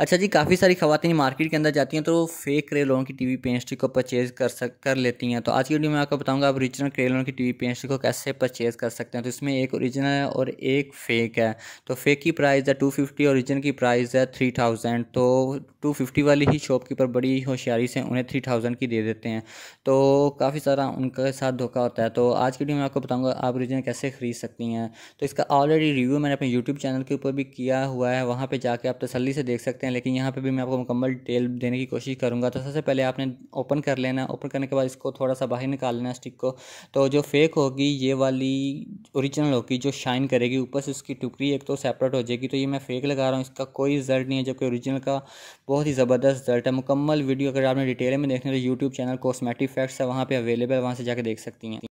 अच्छा जी काफ़ी सारी खातन मार्केट के अंदर जाती हैं तो फेक क्रेलोन की टीवी पेंस्ट्री को परचेज़ कर सक कर लेती हैं तो आज की वीडियो में आपको बताऊंगा आप ओरिजिनल क्रेलोन की टीवी पेंस्ट्री को कैसे परचेज़ कर सकते हैं तो इसमें एक ओरिजिनल है और एक फ़ेक है तो फ़ेक की प्राइस है टू फिफ्टी ओरिजिनल की प्राइस है थ्री थाउजेंड तो टू फिफ्टी वाली ही शॉपकीपर बड़ी होशियारी से उन्हें थ्री थाउजेंड की दे देते हैं तो काफ़ी सारा उनके साथ धोखा होता है तो आज की वीडियो में आपको बताऊँगा आप ओरिजिनल कैसे ख़रीद सकती हैं तो इसका ऑलरेडी रिव्यू मैंने अपने यूट्यूब चैनल के ऊपर भी किया हुआ है वहाँ पर जाके आप तसली से देख सकते हैं सकते हैं लेकिन यहाँ पे भी मैं आपको मुकम्मल डिटेल देने की कोशिश करूँगा तो सबसे पहले आपने ओपन कर लेना ओपन करने के बाद इसको थोड़ा सा बाहर निकाल लेना स्टिक को तो जो फेक होगी ये वाली ओरिजिनल होगी जो शाइन करेगी ऊपर से उसकी टुकड़ी एक तो सेपरेट हो जाएगी तो ये मैं फेक लगा रहा हूँ इसका कोई रिजल्ट नहीं है जबकि ओरिजिनल का बहुत ही ज़बरदस्त रिजल्ट है मुकम्मल वीडियो अगर आपने डिटेल में देखने तो यूट्यूब चैनल कॉस्मेटिक फैक्ट्स है वहाँ पर अवेलेबल वहाँ से जाकर देख सकती हैं